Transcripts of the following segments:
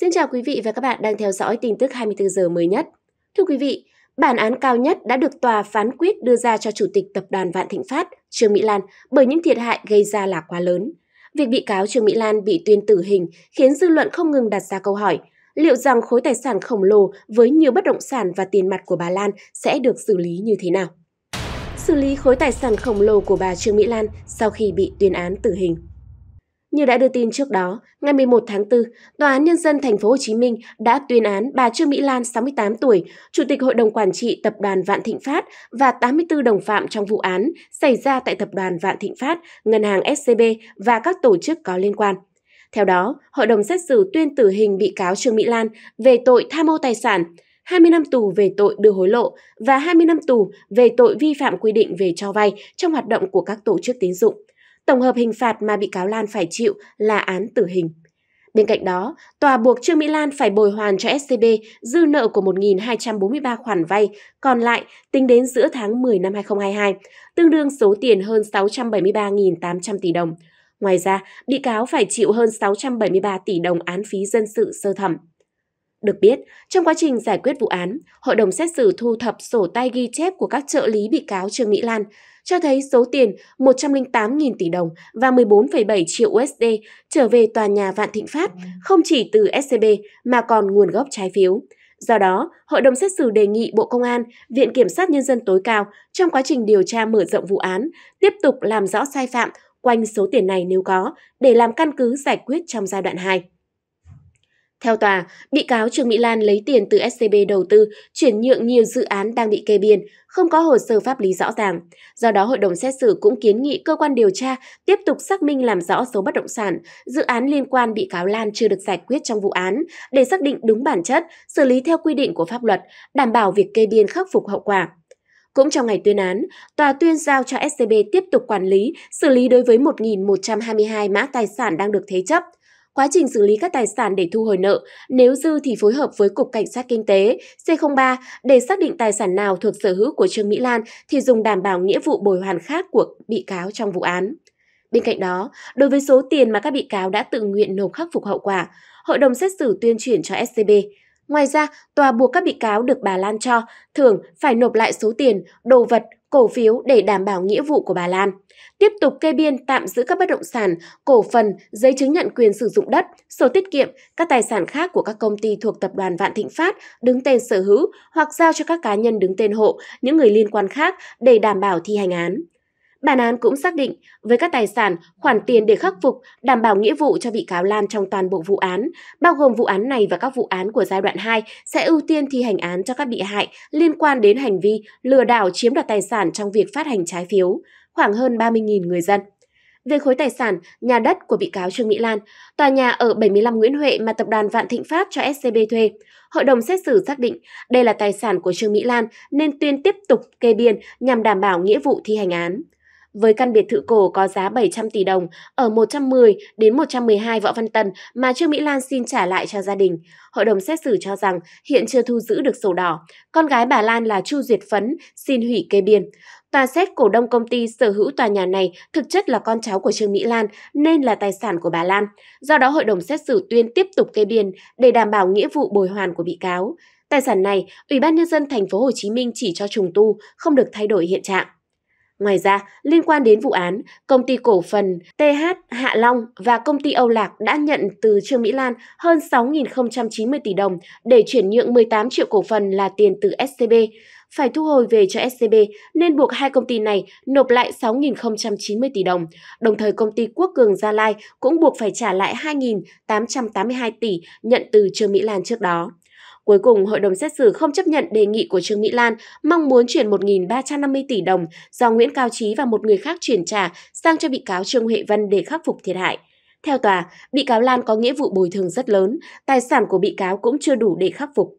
Xin chào quý vị và các bạn đang theo dõi tin tức 24 giờ mới nhất. Thưa quý vị, bản án cao nhất đã được tòa phán quyết đưa ra cho Chủ tịch Tập đoàn Vạn Thịnh Phát, Trương Mỹ Lan bởi những thiệt hại gây ra là quá lớn. Việc bị cáo Trương Mỹ Lan bị tuyên tử hình khiến dư luận không ngừng đặt ra câu hỏi liệu rằng khối tài sản khổng lồ với nhiều bất động sản và tiền mặt của bà Lan sẽ được xử lý như thế nào? Xử lý khối tài sản khổng lồ của bà Trương Mỹ Lan sau khi bị tuyên án tử hình. Như đã đưa tin trước đó, ngày 11 tháng 4, Tòa án Nhân dân Thành phố Hồ Chí Minh đã tuyên án bà Trương Mỹ Lan, 68 tuổi, Chủ tịch Hội đồng Quản trị Tập đoàn Vạn Thịnh Phát và 84 đồng phạm trong vụ án xảy ra tại Tập đoàn Vạn Thịnh Phát, Ngân hàng SCB và các tổ chức có liên quan. Theo đó, hội đồng xét xử tuyên tử hình bị cáo Trương Mỹ Lan về tội tham mô tài sản, 20 năm tù về tội đưa hối lộ và 20 năm tù về tội vi phạm quy định về cho vay trong hoạt động của các tổ chức tín dụng. Tổng hợp hình phạt mà bị cáo Lan phải chịu là án tử hình. Bên cạnh đó, tòa buộc Trương Mỹ Lan phải bồi hoàn cho SCB dư nợ của 1.243 khoản vay còn lại tính đến giữa tháng 10 năm 2022, tương đương số tiền hơn 673.800 tỷ đồng. Ngoài ra, bị cáo phải chịu hơn 673 tỷ đồng án phí dân sự sơ thẩm. Được biết, trong quá trình giải quyết vụ án, hội đồng xét xử thu thập sổ tay ghi chép của các trợ lý bị cáo Trương Mỹ Lan, cho thấy số tiền 108.000 tỷ đồng và 14,7 triệu USD trở về tòa nhà Vạn Thịnh Phát không chỉ từ SCB mà còn nguồn gốc trái phiếu. Do đó, Hội đồng xét xử đề nghị Bộ Công an, Viện Kiểm sát Nhân dân tối cao trong quá trình điều tra mở rộng vụ án tiếp tục làm rõ sai phạm quanh số tiền này nếu có để làm căn cứ giải quyết trong giai đoạn 2. Theo tòa, bị cáo Trương Mỹ Lan lấy tiền từ SCB đầu tư chuyển nhượng nhiều dự án đang bị kê biên, không có hồ sơ pháp lý rõ ràng. Do đó, hội đồng xét xử cũng kiến nghị cơ quan điều tra tiếp tục xác minh làm rõ số bất động sản, dự án liên quan bị cáo Lan chưa được giải quyết trong vụ án để xác định đúng bản chất, xử lý theo quy định của pháp luật, đảm bảo việc kê biên khắc phục hậu quả. Cũng trong ngày tuyên án, tòa tuyên giao cho SCB tiếp tục quản lý, xử lý đối với 1.122 mã tài sản đang được thế chấp – Quá trình xử lý các tài sản để thu hồi nợ, nếu dư thì phối hợp với Cục Cảnh sát Kinh tế C03 để xác định tài sản nào thuộc sở hữu của Trương Mỹ Lan thì dùng đảm bảo nghĩa vụ bồi hoàn khác của bị cáo trong vụ án. Bên cạnh đó, đối với số tiền mà các bị cáo đã tự nguyện nộp khắc phục hậu quả, hội đồng xét xử tuyên chuyển cho SCB. Ngoài ra, tòa buộc các bị cáo được bà Lan cho thưởng phải nộp lại số tiền, đồ vật cổ phiếu để đảm bảo nghĩa vụ của bà Lan. Tiếp tục kê biên tạm giữ các bất động sản, cổ phần, giấy chứng nhận quyền sử dụng đất, sổ tiết kiệm, các tài sản khác của các công ty thuộc tập đoàn Vạn Thịnh Phát đứng tên sở hữu hoặc giao cho các cá nhân đứng tên hộ, những người liên quan khác để đảm bảo thi hành án. Bản án cũng xác định, với các tài sản, khoản tiền để khắc phục, đảm bảo nghĩa vụ cho bị cáo Lan trong toàn bộ vụ án, bao gồm vụ án này và các vụ án của giai đoạn 2, sẽ ưu tiên thi hành án cho các bị hại liên quan đến hành vi lừa đảo chiếm đoạt tài sản trong việc phát hành trái phiếu, khoảng hơn 30.000 người dân. Về khối tài sản, nhà đất của bị cáo Trương Mỹ Lan, tòa nhà ở 75 Nguyễn Huệ mà tập đoàn Vạn Thịnh pháp cho SCB thuê, hội đồng xét xử xác định đây là tài sản của Trương Mỹ Lan nên tuyên tiếp tục kê biên nhằm đảm bảo nghĩa vụ thi hành án. Với căn biệt thự cổ có giá 700 tỷ đồng ở 110 đến 112 Võ Văn Tần mà Trương Mỹ Lan xin trả lại cho gia đình, hội đồng xét xử cho rằng hiện chưa thu giữ được sổ đỏ. Con gái bà Lan là Chu Duyệt Phấn xin hủy kê biên. Tòa xét cổ đông công ty sở hữu tòa nhà này thực chất là con cháu của Trương Mỹ Lan nên là tài sản của bà Lan. Do đó hội đồng xét xử tuyên tiếp tục kê biên để đảm bảo nghĩa vụ bồi hoàn của bị cáo. Tài sản này, Ủy ban nhân dân thành phố Hồ Chí Minh chỉ cho trùng tu, không được thay đổi hiện trạng. Ngoài ra, liên quan đến vụ án, công ty cổ phần TH Hạ Long và công ty Âu Lạc đã nhận từ Trương Mỹ Lan hơn 6.090 tỷ đồng để chuyển nhượng 18 triệu cổ phần là tiền từ SCB, phải thu hồi về cho SCB nên buộc hai công ty này nộp lại 6.090 tỷ đồng. Đồng thời công ty Quốc Cường Gia Lai cũng buộc phải trả lại 2.882 tỷ nhận từ Trương Mỹ Lan trước đó. Cuối cùng, hội đồng xét xử không chấp nhận đề nghị của Trương Mỹ Lan mong muốn chuyển 1.350 tỷ đồng do Nguyễn Cao Trí và một người khác chuyển trả sang cho bị cáo Trương Huệ Vân để khắc phục thiệt hại. Theo tòa, bị cáo Lan có nghĩa vụ bồi thường rất lớn, tài sản của bị cáo cũng chưa đủ để khắc phục.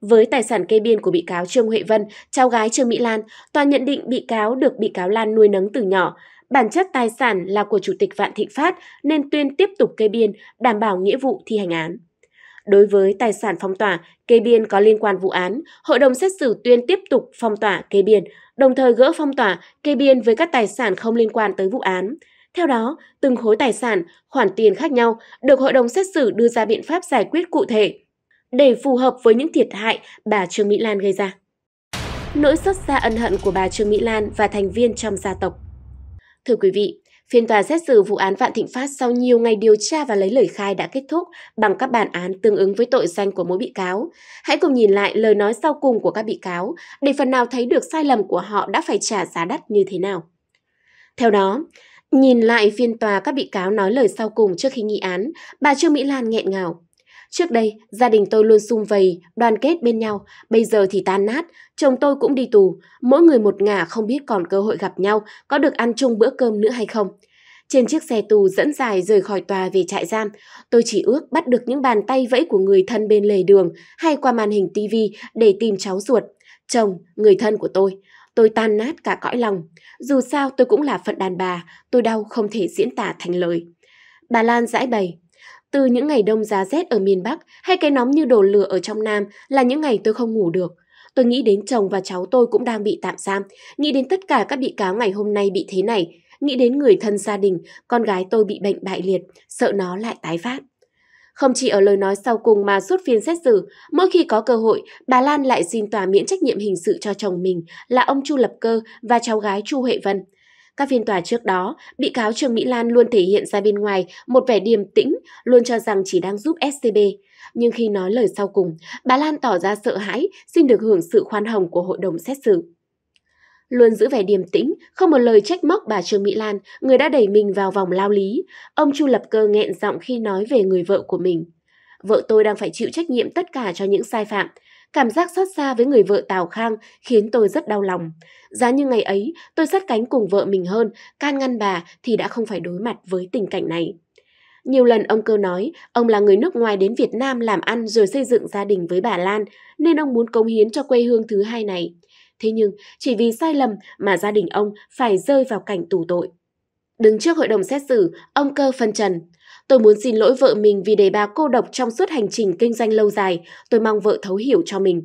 Với tài sản kê biên của bị cáo Trương Huệ Vân, cháu gái Trương Mỹ Lan, tòa nhận định bị cáo được bị cáo Lan nuôi nấng từ nhỏ. Bản chất tài sản là của Chủ tịch Vạn Thịnh Phát nên tuyên tiếp tục kê biên, đảm bảo nghĩa vụ thi hành án. Đối với tài sản phong tỏa, kê biên có liên quan vụ án, hội đồng xét xử tuyên tiếp tục phong tỏa kê biên, đồng thời gỡ phong tỏa kê biên với các tài sản không liên quan tới vụ án. Theo đó, từng khối tài sản, khoản tiền khác nhau được hội đồng xét xử đưa ra biện pháp giải quyết cụ thể để phù hợp với những thiệt hại bà Trương Mỹ Lan gây ra. Nỗi xót xa ân hận của bà Trương Mỹ Lan và thành viên trong gia tộc. Thưa quý vị, Phiên tòa xét xử vụ án Vạn Thịnh Phát sau nhiều ngày điều tra và lấy lời khai đã kết thúc bằng các bản án tương ứng với tội danh của mỗi bị cáo. Hãy cùng nhìn lại lời nói sau cùng của các bị cáo để phần nào thấy được sai lầm của họ đã phải trả giá đắt như thế nào. Theo đó, nhìn lại phiên tòa các bị cáo nói lời sau cùng trước khi nghị án, bà Trương Mỹ Lan nghẹn ngào. Trước đây, gia đình tôi luôn sum vầy, đoàn kết bên nhau, bây giờ thì tan nát, chồng tôi cũng đi tù, mỗi người một ngả không biết còn cơ hội gặp nhau, có được ăn chung bữa cơm nữa hay không. Trên chiếc xe tù dẫn dài rời khỏi tòa về trại giam, tôi chỉ ước bắt được những bàn tay vẫy của người thân bên lề đường hay qua màn hình TV để tìm cháu ruột, chồng, người thân của tôi. Tôi tan nát cả cõi lòng. Dù sao tôi cũng là phận đàn bà, tôi đau không thể diễn tả thành lời. Bà Lan giải bày, từ những ngày đông giá rét ở miền Bắc hay cái nóng như đồ lửa ở trong Nam là những ngày tôi không ngủ được. Tôi nghĩ đến chồng và cháu tôi cũng đang bị tạm giam, nghĩ đến tất cả các bị cáo ngày hôm nay bị thế này, nghĩ đến người thân gia đình, con gái tôi bị bệnh bại liệt, sợ nó lại tái phát. Không chỉ ở lời nói sau cùng mà suốt phiên xét xử, mỗi khi có cơ hội, bà Lan lại xin tòa miễn trách nhiệm hình sự cho chồng mình là ông Chu Lập Cơ và cháu gái Chu Huệ Vân – các phiên tòa trước đó, bị cáo Trương Mỹ Lan luôn thể hiện ra bên ngoài một vẻ điềm tĩnh, luôn cho rằng chỉ đang giúp SCB. Nhưng khi nói lời sau cùng, bà Lan tỏ ra sợ hãi, xin được hưởng sự khoan hồng của hội đồng xét xử. Luôn giữ vẻ điềm tĩnh, không một lời trách móc bà Trương Mỹ Lan, người đã đẩy mình vào vòng lao lý. Ông Chu Lập Cơ nghẹn giọng khi nói về người vợ của mình. Vợ tôi đang phải chịu trách nhiệm tất cả cho những sai phạm, Cảm giác xót xa với người vợ Tào Khang khiến tôi rất đau lòng. Giá như ngày ấy tôi sát cánh cùng vợ mình hơn, can ngăn bà thì đã không phải đối mặt với tình cảnh này. Nhiều lần ông cơ nói, ông là người nước ngoài đến Việt Nam làm ăn rồi xây dựng gia đình với bà Lan, nên ông muốn cống hiến cho quê hương thứ hai này. Thế nhưng, chỉ vì sai lầm mà gia đình ông phải rơi vào cảnh tù tội. Đứng trước hội đồng xét xử, ông Cơ phân trần. Tôi muốn xin lỗi vợ mình vì để bà cô độc trong suốt hành trình kinh doanh lâu dài. Tôi mong vợ thấu hiểu cho mình.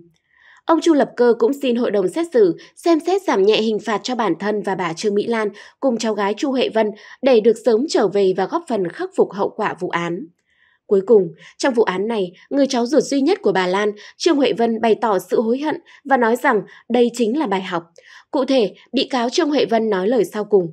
Ông Chu Lập Cơ cũng xin hội đồng xét xử xem xét giảm nhẹ hình phạt cho bản thân và bà Trương Mỹ Lan cùng cháu gái Chu Huệ Vân để được sớm trở về và góp phần khắc phục hậu quả vụ án. Cuối cùng, trong vụ án này, người cháu ruột duy nhất của bà Lan, Trương Huệ Vân bày tỏ sự hối hận và nói rằng đây chính là bài học. Cụ thể, bị cáo Trương Huệ Vân nói lời sau cùng.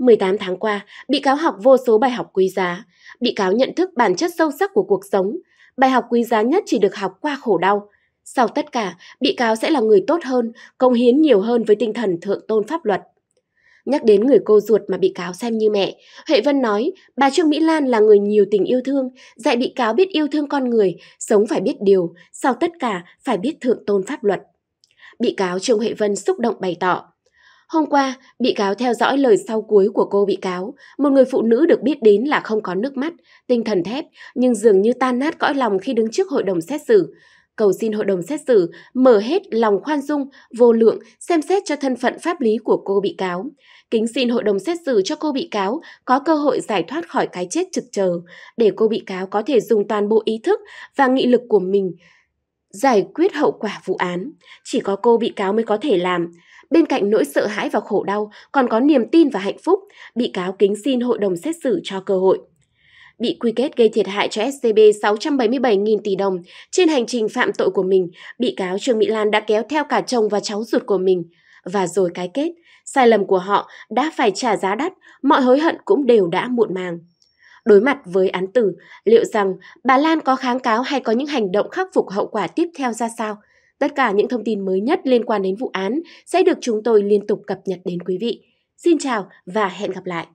18 tháng qua, bị cáo học vô số bài học quý giá. Bị cáo nhận thức bản chất sâu sắc của cuộc sống. Bài học quý giá nhất chỉ được học qua khổ đau. Sau tất cả, bị cáo sẽ là người tốt hơn, công hiến nhiều hơn với tinh thần thượng tôn pháp luật. Nhắc đến người cô ruột mà bị cáo xem như mẹ, Huệ Vân nói bà Trương Mỹ Lan là người nhiều tình yêu thương, dạy bị cáo biết yêu thương con người, sống phải biết điều, sau tất cả phải biết thượng tôn pháp luật. Bị cáo Trương Huệ Vân xúc động bày tỏ, Hôm qua, bị cáo theo dõi lời sau cuối của cô bị cáo, một người phụ nữ được biết đến là không có nước mắt, tinh thần thép, nhưng dường như tan nát cõi lòng khi đứng trước hội đồng xét xử. Cầu xin hội đồng xét xử mở hết lòng khoan dung, vô lượng, xem xét cho thân phận pháp lý của cô bị cáo. Kính xin hội đồng xét xử cho cô bị cáo có cơ hội giải thoát khỏi cái chết trực chờ, để cô bị cáo có thể dùng toàn bộ ý thức và nghị lực của mình giải quyết hậu quả vụ án. Chỉ có cô bị cáo mới có thể làm. Bên cạnh nỗi sợ hãi và khổ đau, còn có niềm tin và hạnh phúc, bị cáo kính xin hội đồng xét xử cho cơ hội bị quy kết gây thiệt hại cho SCB 677.000 tỷ đồng. Trên hành trình phạm tội của mình, bị cáo Trương Mỹ Lan đã kéo theo cả chồng và cháu ruột của mình. Và rồi cái kết, sai lầm của họ đã phải trả giá đắt, mọi hối hận cũng đều đã muộn màng. Đối mặt với án tử, liệu rằng bà Lan có kháng cáo hay có những hành động khắc phục hậu quả tiếp theo ra sao? Tất cả những thông tin mới nhất liên quan đến vụ án sẽ được chúng tôi liên tục cập nhật đến quý vị. Xin chào và hẹn gặp lại!